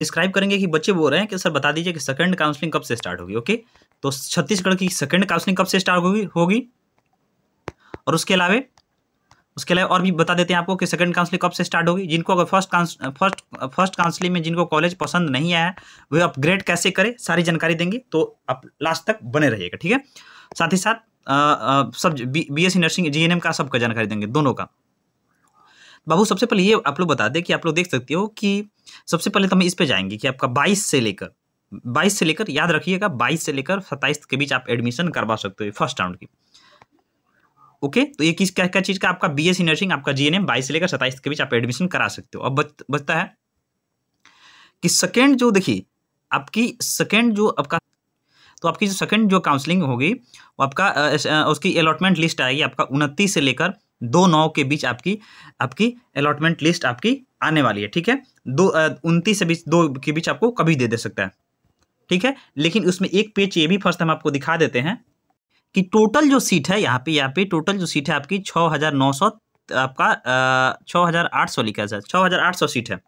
describe करेंगे कि बच्चे बोल रहे हैं कि सर बता दीजिए कि सेकंड काउंसलिंग कब से स्टार्ट होगी ओके तो छत्तीसगढ़ की सेकंड काउंसलिंग कब से स्टार्ट होगी होगी और उसके अलावे उसके अलावा और भी बता देते हैं आपको कि सेकंड काउंसलिंग कब से स्टार्ट होगी जिनको अगर फर्स्ट फर्स्ट फर्स्ट काउंसलिंग में जिनको कॉलेज पसंद नहीं आया वे अपग्रेड कैसे करें सारी जानकारी देंगे तो आप लास्ट तक बने रहिएगा ठीक है साथ ही साथ आ, आ, सब बी नर्सिंग जी का सबका जानकारी देंगे दोनों का बाबू सबसे पहले ये आप लोग बता दें कि आप लोग देख सकते हो कि सबसे पहले तो हम इस पे जाएंगे कि आपका 22 से लेकर 22 से लेकर याद रखिएगा 22 से लेकर 27 के बीच आप एडमिशन करवा सकते हो फर्स्ट राउंड की ओके तो ये किस क्या क्या चीज़ का आपका बी एस नर्सिंग आपका जी एन एम बाईस से लेकर सत्ताईस के बीच आप एडमिशन करा सकते हो अब बच, बचता है कि सेकेंड जो देखिए आपकी सेकेंड जो आपका तो आपकी जो सेकेंड जो काउंसलिंग होगी वो आपका उसकी अलॉटमेंट लिस्ट आएगी आपका उनतीस से लेकर दो नौ के बीच आपकी आपकी अलॉटमेंट लिस्ट आपकी आने वाली है ठीक है दो उनतीस से बीच दो के बीच आपको कभी दे दे सकता है ठीक है लेकिन उसमें एक पेज ये भी फर्स्ट हम आपको दिखा देते हैं कि टोटल जो सीट है यहाँ पे यहाँ पे टोटल जो सीट है आपकी छः हज़ार नौ सौ आपका छः हज़ार आठ सौ लिखा जाए छः हज़ार आठ सौ सीट है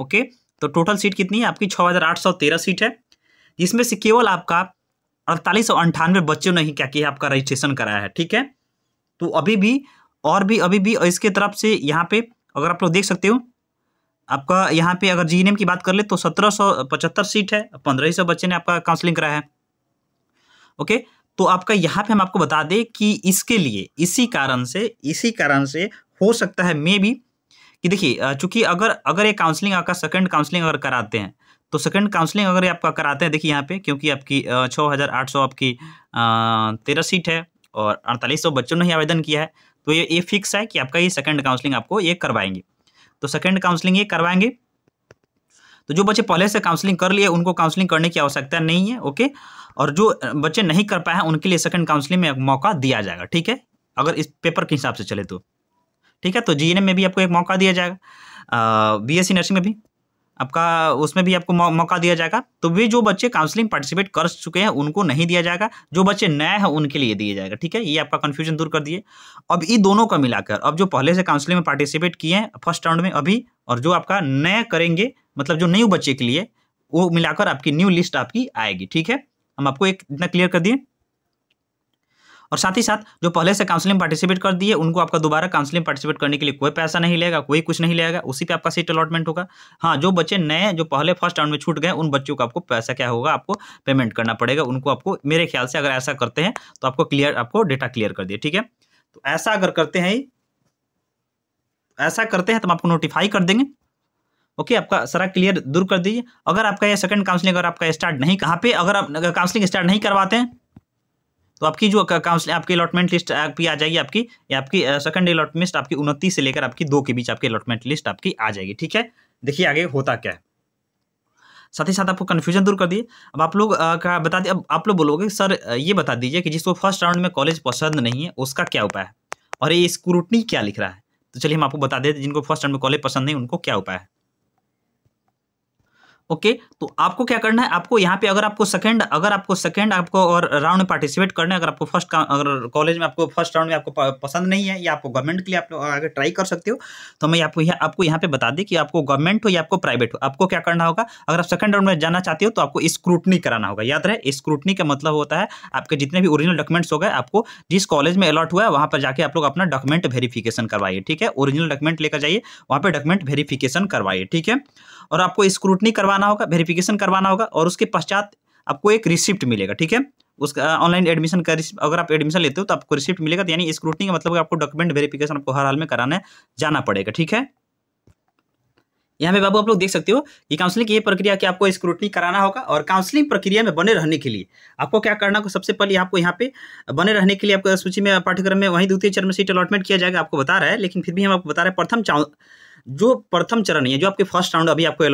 ओके तो टोटल सीट कितनी है आपकी छः हज़ार आठ सौ तेरह सीट है जिसमें से केवल आपका अड़तालीस सौ अंठानवे बच्चों ने ही क्या किया आपका रजिस्ट्रेशन कराया है ठीक है तो अभी भी और भी अभी भी इसके तरफ से यहाँ पे अगर आप लोग देख सकते हो आपका यहाँ पे अगर जी की बात कर ले तो सत्रह सौ पचहत्तर सीट है पंद्रह ही सौ बच्चे ने आपका काउंसलिंग कराया है ओके तो आपका यहाँ पे हम आपको बता दें कि इसके लिए इसी कारण से इसी कारण से हो सकता है मे बी कि देखिए चूंकि अगर अगर ये काउंसलिंग आपका सेकंड काउंसलिंग अगर कराते हैं तो सेकंड काउंसलिंग अगर ये आपका कराते हैं देखिए यहाँ पे क्योंकि आपकी छः हज़ार आठ सौ आपकी तेरह सीट है और अड़तालीस सौ बच्चों ने ही आवेदन किया है तो ये ये फिक्स है कि आपका ये सेकंड काउंसलिंग आपको ये करवाएंगे तो सेकेंड काउंसलिंग ये करवाएंगे तो जो बच्चे पहले से काउंसलिंग कर लिए उनको काउंसलिंग करने की आवश्यकता नहीं है ओके और जो बच्चे नहीं कर पाए हैं उनके लिए सेकंड काउंसलिंग में मौका दिया जाएगा ठीक है अगर इस पेपर के हिसाब से चले तो ठीक है तो जी में भी आपको एक मौका दिया जाएगा बी एस नर्सिंग में भी आपका उसमें भी आपको मौका दिया जाएगा तो वे जो बच्चे काउंसलिंग पार्टिसिपेट कर चुके हैं उनको नहीं दिया जाएगा जो बच्चे नए हैं उनके लिए दिया जाएगा ठीक है ये आपका कन्फ्यूजन दूर कर दिए अब ये दोनों का मिलाकर अब जो पहले से काउंसलिंग में पार्टिसिपेट किए हैं फर्स्ट राउंड में अभी और जो आपका नए करेंगे मतलब जो न्यू बच्चे के लिए वो मिलाकर आपकी न्यू लिस्ट आपकी आएगी ठीक है हम आपको एक इतना क्लियर कर दिए और साथ ही साथ जो पहले से काउंसिलिंग पार्टिसिपेट कर दिए उनको आपका दोबारा काउंसिलिंग पार्टिसिपेट करने के लिए कोई पैसा नहीं लेगा कोई कुछ नहीं लेगा उसी पर आपका सीट अलॉटमेंट होगा हाँ जो बच्चे नए जो पहले फर्स्ट राउंड में छूट गए उन बच्चों को आपको पैसा क्या होगा आपको पेमेंट करना पड़ेगा उनको आपको मेरे ख्याल से अगर ऐसा करते हैं तो आपको क्लियर आपको डेटा क्लियर कर दिए ठीक है तो ऐसा अगर करते हैं ऐसा करते हैं तो हम आपको नोटिफाई कर देंगे ओके okay, आपका सारा क्लियर दूर कर दीजिए अगर आपका ये सेकंड काउंसलिंग अगर आपका स्टार्ट नहीं कहाँ पे अगर आप काउंसलिंग स्टार्ट नहीं करवाते हैं तो आपकी जो काउंसलिंग आपकी अलॉटमेंट लिस्ट आपकी आ जाएगी आपकी या आपकी सेकंड अलॉटमेंट आपकी उनतीस से लेकर आपकी दो के बीच आपकी अलॉटमेंट लिस्ट आपकी आ जाएगी ठीक है देखिए आगे होता क्या है साथ ही साथ आपको कन्फ्यूजन दूर कर दिए अब आप लोग का बता दिए अब आप लोग बोलोगे सर ये बता दीजिए कि जिसको फर्स्ट राउंड में कॉलेज पसंद नहीं है उसका क्या उपाय है और ये स्क्रूटनी क्या लिख रहा है तो चलिए हम आपको बता देते जिनको फर्स्ट राउंड में कॉलेज पसंद नहीं उनको क्या उपाय है ओके तो आपको क्या करना है आपको यहाँ पे अगर आपको सेकंड अगर आपको सेकंड आपको और राउंड में पार्टिसिपेट करना है अगर आपको फर्स्ट अगर कॉलेज में आपको फर्स्ट राउंड में आपको पसंद नहीं है या आपको गवर्नमेंट के लिए आप लोग आगे ट्राई कर सकते हो तो मैं आपको यहाँ आपको यहाँ पे बता दें कि आपको गवर्नमेंट हो या आपको प्राइवेट हो आपको क्या करना होगा अगर आप सेकंड राउंड में जाना चाहते हो तो आपको स्क्रूटनी कराना होगा याद रहे स्क्रूटनी का मतलब होता है आपके जितने भी ओरिजिनल डॉक्यूमेंट्स हो गए आपको जिस कॉलेज में अलॉट हुआ है वहाँ पर जाकर आप लोग अपना डॉक्यूमेंट वेरीफिकेशन करवाइए ठीक है ओरिजिनल डॉक्यूमेंट लेकर जाइए वहाँ पर डॉक्यूमेंट वेरीफिकेशन करवाइए ठीक है और आपको स्क्रूटनी करवा करवाना होगा वेरिफिकेशन करवाना होगा और उसके पश्चात आपको एक रिसिप्ट मिलेगा ठीक है उसका ऑनलाइन एडमिशन का अगर आप एडमिशन लेते हो तो आपको रिसिप्ट मिलेगा तो यानी स्क्रूटनी का मतलब आपको डॉक्यूमेंट वेरिफिकेशन आपको हर हाल में कराने जाना पड़ेगा ठीक है यहाँ पे बाबू आप लोग देख सकते हो कि काउंसलिंग की ये प्रक्रिया की आपको स्क्रूटनी कराना होगा और काउंसलिंग प्रक्रिया में बने रहने के लिए आपको क्या करना को सबसे पहले आपको यहाँ पे बने रहने के लिए आपको सूची में पाठ्यक्रम में वहीं द्वितीय चरण में सीट अलॉटमेंट किया जाएगा आपको बता रहा है लेकिन फिर भी हम आपको बता रहे हैं प्रथम जो प्रथम चरण है जो आपके फर्स्ट राउंड अभी आपको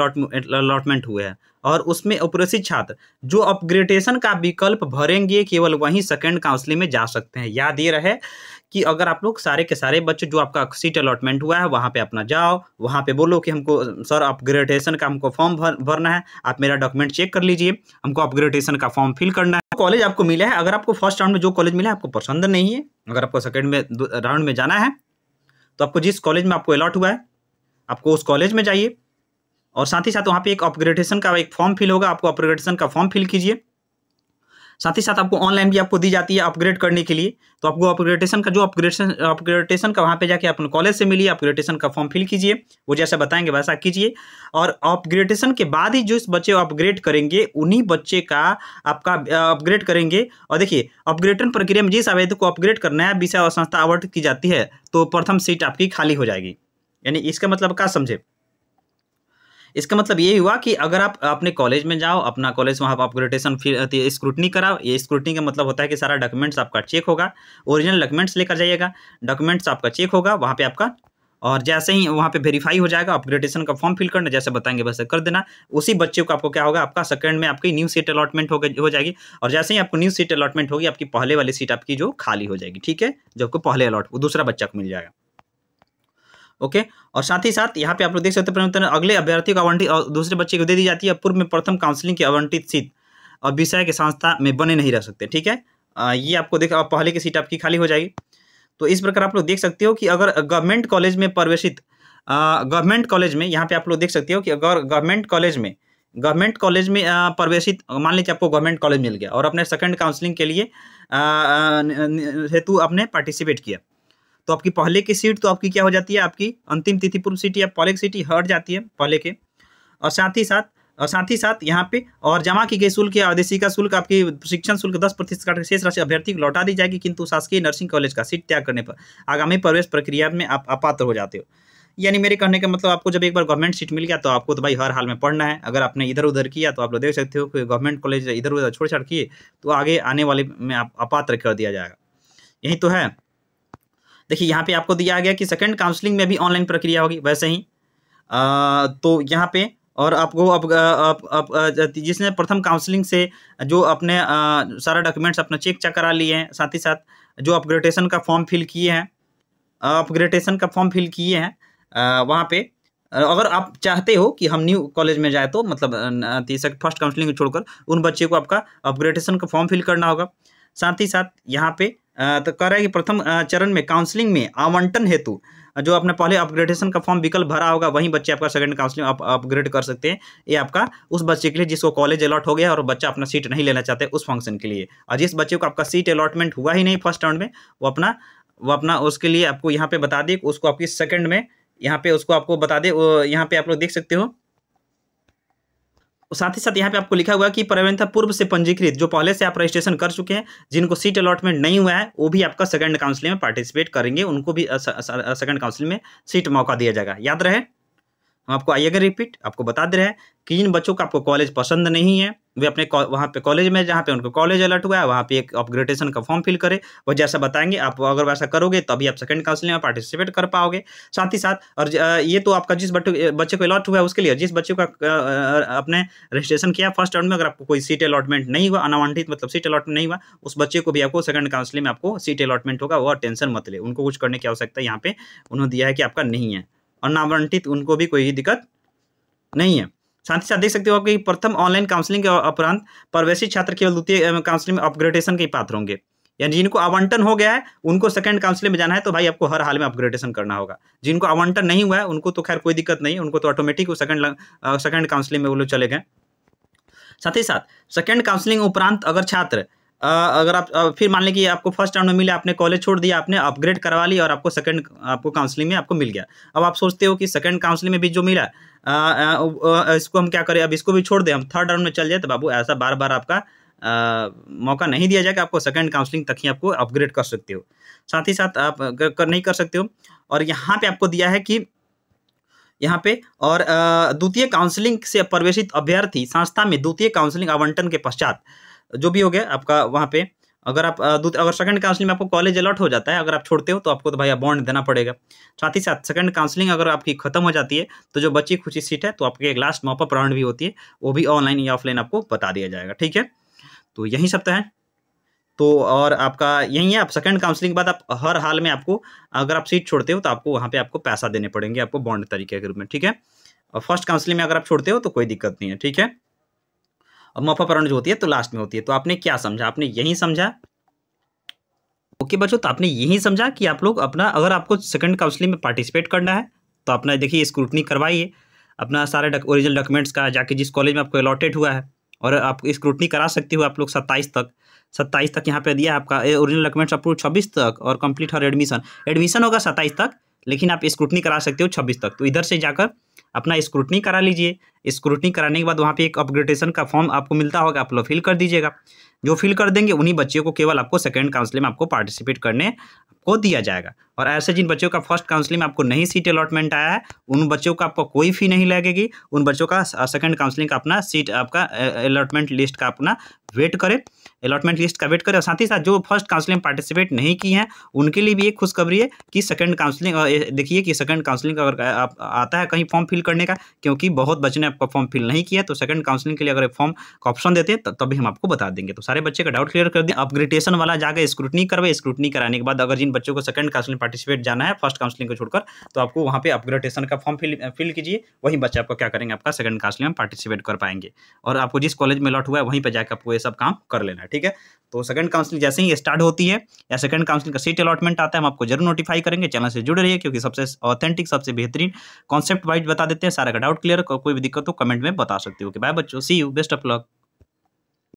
अलॉटमेंट हुए हैं और उसमें उपरसित छात्र जो अपग्रेडेशन का विकल्प भरेंगे केवल वहीं सेकेंड काउंसलिंग में जा सकते हैं याद ये रहे कि अगर आप लोग सारे के सारे बच्चे जो आपका सीट अलॉटमेंट हुआ है वहाँ पे अपना जाओ वहाँ पे बोलो कि हमको सर अपग्रेडेशन का हमको फॉर्म भर भरना है आप मेरा डॉक्यूमेंट चेक कर लीजिए हमको अपग्रेडेशन का फॉर्म फिल करना है कॉलेज आपको मिला है अगर आपको फर्स्ट राउंड में जो कॉलेज मिला है आपको पसंद नहीं है अगर आपको सेकेंड में राउंड में जाना है तो आपको जिस कॉलेज में आपको अलॉट हुआ है आपको उस कॉलेज में जाइए और साथ ही साथ वहाँ पे एक अपग्रेडेशन का एक फॉर्म फिल होगा आपको अपग्रेडेशन का फॉर्म फिल कीजिए साथ ही साथ आपको ऑनलाइन भी आपको दी जाती है अपग्रेड करने के लिए तो आपको अपग्रेडेशन का जो अपग्रेडेशन अपग्रेडेशन का वहाँ पे जाके अपने कॉलेज से मिलिए अपग्रेडेशन का फॉर्म फिल कीजिए वो जैसा बताएंगे वैसा कीजिए और अपग्रेडेशन के बाद ही जो बच्चे अपग्रेड करेंगे उन्हीं बच्चे का आपका अपग्रेड करेंगे और देखिए अपग्रेडन प्रक्रिया में जिस आवेदक को अपग्रेड कर नया विषय और संस्था आवर्ट की जाती है तो प्रथम सीट आपकी खाली हो जाएगी यानी इसका मतलब क्या समझे इसका मतलब ये हुआ कि अगर आप अपने कॉलेज में जाओ अपना कॉलेज वहाँ आप अपग्रेडेशन फिर स्क्रूटनी कराओ ये स्क्रूटनी का मतलब होता है कि सारा डॉक्यूमेंट्स आपका चेक होगा ओरिजिनल डॉक्यूमेंट्स लेकर जाइएगा डॉक्यूमेंट्स आपका चेक होगा वहाँ पे आपका और जैसे ही वहाँ पे वेरीफाई हो जाएगा अपग्रेडेशन का फॉर्म फिल करना जैसे बताएंगे वैसे कर देना उसी बच्चे को आपको क्या होगा आपका सेकंड में आपकी न्यू सीट अलॉटमेंट हो गई हो जाएगी और जैसे ही आपको न्यू सीट अलॉटमेंट होगी आपकी पहले वाली सीट आपकी जो खाली हो जाएगी ठीक है जो आपको पहले अलॉट दूसरा बच्चा को मिल जाएगा ओके और साथ ही साथ यहाँ पे आप लोग देख सकते हैं अगले अभ्यर्थी को आवंटित दूसरे बच्चे को दे दी जाती है पूर्व में प्रथम काउंसलिंग की आवंटित सीट और विषय के संस्था में बने नहीं रह सकते ठीक है ये आपको देख पहले की सीट आपकी खाली हो जाएगी तो इस प्रकार आप लोग देख सकते हो कि अगर गवर्नमेंट कॉलेज में प्रवेशित गवर्नमेंट कॉलेज में यहाँ पे आप लोग देख सकते हो कि अगर गवर्नमेंट कॉलेज में गवर्नमेंट कॉलेज में प्रवेशित मान लीजिए आपको गवर्नमेंट कॉलेज मिल गया और अपने सेकंड काउंसलिंग के लिए हेतु आपने पार्टिसिपेट किया तो आपकी पहले की सीट तो आपकी क्या हो जाती है आपकी अंतिम तिथि पूर्व सीट या पहले की सीट हट जाती है पहले के और साथ ही साथ और साथ ही साथ यहाँ पे और जमा की गई शुल्क या का शुल्क आपकी शिक्षण शुल्क दस प्रतिशत शेष राशि अभ्यर्थी को लौटा दी जाएगी किंतु शासकीय नर्सिंग कॉलेज का सीट त्याग करने पर आगामी प्रवेश प्रक्रिया में आप अपात्र हो जाते हो यानी मेरे कहने का मतलब आपको जब एक बार गवर्नमेंट सीट मिल गया तो आपको तो भाई हर हाल में पढ़ना है अगर आपने इधर उधर किया तो आप लोग देख सकते हो कि गवर्नमेंट कॉलेज इधर उधर छोड़ छाड़ किए तो आगे आने वाले में आप अपात्र कर दिया जाएगा यही तो है देखिए यहाँ पे आपको दिया गया कि सेकंड काउंसलिंग में भी ऑनलाइन प्रक्रिया होगी वैसे ही आ, तो यहाँ पे और आपको अब आप, आप, आप, जिसने प्रथम काउंसलिंग से जो अपने आ, सारा डॉक्यूमेंट्स अपना चेक चेक करा लिए हैं साथ ही साथ जो अपग्रेडेशन का फॉर्म फिल किए हैं अपग्रेडेशन का फॉर्म फिल किए हैं वहाँ पे अगर आप चाहते हो कि हम न्यू कॉलेज में जाए तो मतलब फर्स्ट काउंसलिंग छोड़कर उन बच्चे को आपका अपग्रेडेशन का फॉर्म फिल करना होगा साथ ही साथ यहाँ पे तो कह रहा है कि प्रथम चरण में काउंसलिंग में आवंटन हेतु जो आपने पहले अपग्रेडेशन का फॉर्म विकल्प भरा होगा वहीं बच्चे आपका सेकंड काउंसलिंग आप अपग्रेड कर सकते हैं ये आपका उस बच्चे के लिए जिसको कॉलेज अलॉट हो गया और बच्चा अपना सीट नहीं लेना चाहते उस फंक्शन के लिए और जिस बच्चे को आपका सीट अलॉटमेंट हुआ ही नहीं फर्स्ट राउंड में वो अपना वो अपना उसके लिए आपको यहाँ पे बता दिए उसको आपकी सेकेंड में यहाँ पे उसको आपको बता दे यहाँ पे आप लोग देख सकते हो और साथ ही साथ यहाँ पे आपको लिखा हुआ कि प्रवेंथा पूर्व से पंजीकृत जो पहले से आप रजिस्ट्रेशन कर चुके हैं जिनको सीट अलॉटमेंट नहीं हुआ है वो भी आपका सेकंड काउंसिल में पार्टिसिपेट करेंगे उनको भी सेकंड काउंसिल में सीट मौका दिया जाएगा याद रहे हम आपको आइएगा रिपीट आपको बता दे रहे हैं कि जिन बच्चों का आपको कॉलेज पसंद नहीं है वे अपने वहाँ पे कॉलेज में जहाँ पे उनको कॉलेज अलर्ट हुआ है वहाँ पे एक अपग्रेडेशन का फॉर्म फिल करें वो जैसा बताएंगे आप अगर वैसा करोगे तभी आप सेकंड काउंसिलिंग में पार्टिसिपेट कर पाओगे साथ ही साथ और ये तो आपका जिस बच्चे को अलॉट हुआ है उसके लिए जिस बच्चे का अपने रजिस्ट्रेशन किया फर्स्ट राउंड में अगर आपको कोई सीट अलॉटमेंट नहीं हुआ अनावंटित मतलब सीट अलॉटमेंट नहीं हुआ उस बच्चे को भी आपको सेकंड काउंसिलिंग में आपको सीट अलॉटमेंट होगा वो टेंशन मत ले उनको कुछ करने की आवश्यकता यहाँ पे उन्होंने दिया है कि आपका नहीं है और नामांटित उनको भी कोई दिक्कत नहीं है साथ ही साथ देख सकते हो कि प्रथम ऑनलाइन काउंसलिंग के उपरांत प्रवेशित छात्र केवल द्वितीय काउंसलिंग में अपग्रेडेशन के पात्र होंगे यानी जिनको आवंटन हो गया है उनको सेकंड काउंसलिंग में जाना है तो भाई आपको हर हाल में अपग्रेडेशन करना होगा जिनको आवंटन नहीं हुआ है उनको तो खैर कोई दिक्कत नहीं उनको तो ऑटोमेटिक वो सेकंड सेकंड काउंसलिंग में वो लोग चले गए साथ ही साथ सेकंड काउंसलिंग उपरांत अगर छात्र अगर आप फिर मान लें कि आपको फर्स्ट राउंड में मिले आपने कॉलेज छोड़ दिया आपने अपग्रेड करवा ली और आपको सेकंड आपको काउंसलिंग में आपको मिल गया अब आप सोचते हो कि सेकंड काउंसलिंग में भी जो मिला आ, आ, आ, इसको हम क्या करें अब इसको भी छोड़ दें हम थर्ड राउंड में चल जाए तो बाबू ऐसा बार बार आपका आ, मौका नहीं दिया जाएगा आपको सेकेंड काउंसलिंग तक ही आपको अपग्रेड कर सकते हो साथ ही साथ आप कर, नहीं कर सकते हो और यहाँ पे आपको दिया है कि यहाँ पे और द्वितीय काउंसलिंग से प्रवेशित अभ्यर्थी संस्था में द्वितीय काउंसलिंग आवंटन के पश्चात जो भी हो गया आपका वहाँ पे अगर आप अगर सेकंड काउंसलिंग में आपको कॉलेज अलॉट हो जाता है अगर आप छोड़ते हो तो आपको तो भैया बॉन्ड देना पड़ेगा साथ ही साथ सेकंड काउंसलिंग अगर आपकी खत्म हो जाती है तो जो बची खुची सीट है तो आपके एक लास्ट मॉपअप राउंड भी होती है वो भी ऑनलाइन या ऑफलाइन आपको बता दिया जाएगा ठीक है तो यही सब तो है तो और आपका यही है आप सेकंड काउंसलिंग के बाद आप हर हाल में आपको अगर आप सीट छोड़ते हो तो आपको वहाँ पे आपको पैसा देने पड़ेंगे आपको बॉन्ड तरीके के रूप में ठीक है और फर्स्ट काउंसलिंग में अगर आप छोड़ते हो तो कोई दिक्कत नहीं है ठीक है और मफापरण जो होती है तो लास्ट में होती है तो आपने क्या समझा आपने यही समझा ओके बच्चों तो आपने यही समझा कि आप लोग अपना अगर आपको सेकंड काउंसलिंग में पार्टिसिपेट करना है तो अपना देखिए स्क्रूटनी करवाइए अपना सारे ओरिजिनल डॉक्यूमेंट्स का जाके जिस कॉलेज में आपको अलॉटेड हुआ है और आप स्क्रूटनी करा सकते हो आप लोग सत्ताईस तक सत्ताईस तक यहाँ पे दिया है आपका ओरिजिनल डॉक्यूमेंट्स अप्रूव छब्बीस तक और कंप्लीट हर एडमिशन एडमिशन होगा सत्ताईस तक लेकिन आप स्क्रूटनी करा सकते हो छब्बीस तक तो इधर से जाकर अपना स्क्रूटनी करा लीजिए स्क्रूटनी कराने के बाद वहाँ पे एक अपग्रेडेशन का फॉर्म आपको मिलता होगा आप लोग फिल कर दीजिएगा जो फिल कर देंगे उन्हीं बच्चों को केवल आपको सेकेंड काउंसलिंग में आपको पार्टिसिपेट करने को दिया जाएगा और ऐसे जिन बच्चों का फर्स्ट काउंसलिंग में आपको नहीं सीट अलॉटमेंट आया है उन बच्चों का आपको कोई फी नहीं लगेगी उन बच्चों का सेकेंड काउंसलिंग का अपना सीट आपका अलॉटमेंट लिस्ट का अपना वेट करें अलॉटमेंट लिस्ट का वेट करें और साथ ही साथ जो फर्स्ट काउंसलिंग में पार्टिसिपेट नहीं की है उनके लिए भी एक खुशखबरी है कि सेकंड काउंसलिंग देखिए कि सेकंड काउंसलिंग अगर आप आता है कहीं फॉर्म फिल करने का क्योंकि बहुत बच्चे ने आपका फॉर्म फिल नहीं किया तो सेकंड काउंसलिंग के लिए अगर फॉर्म का ऑप्शन देते हैं तभी हम आपको बता देंगे तो सारे बच्चे का डाउट क्लियर कर दें आप ग्रेटेशन वाला जाकर स्क्रूटनी करवाए स्क्रूटनी कराने के बाद अगर जिन बच्चों को सेकंड काउंसलिंग पार्टिसिपेट जाना है फर्स्ट काउंसलिंग को छोड़कर तो आपको वहाँ पर अपग्रेडेशन का फॉर्म फिल फिल कीजिए वहीं बच्चे आपको क्या करेंगे आपका सेकंड काउंसलिंग में पार्टिसिपेट कर पाएंगे और आपको जिस कॉलेज में अलॉट हुआ है वहीं पर जाकर आपको ये सब काम कर लेना है ठीक है तो सेकंड काउंसलिंग जैसे ही स्टार्ट होती है या सेकंड काउंसलिंग का सीट अलॉटमेंट आता है हम आपको जरूर नोटिफाई करेंगे चैनल से जुड़े रहिए क्योंकि सबसे ऑथेंटिक सबसे बेहतरीन कॉन्सेप्ट वाइज बता देते हैं सारा का डाउट क्लियर कोई भी दिक्कत हो कमेंट में बता सकते हो कि बाय बच्चों see you best of luck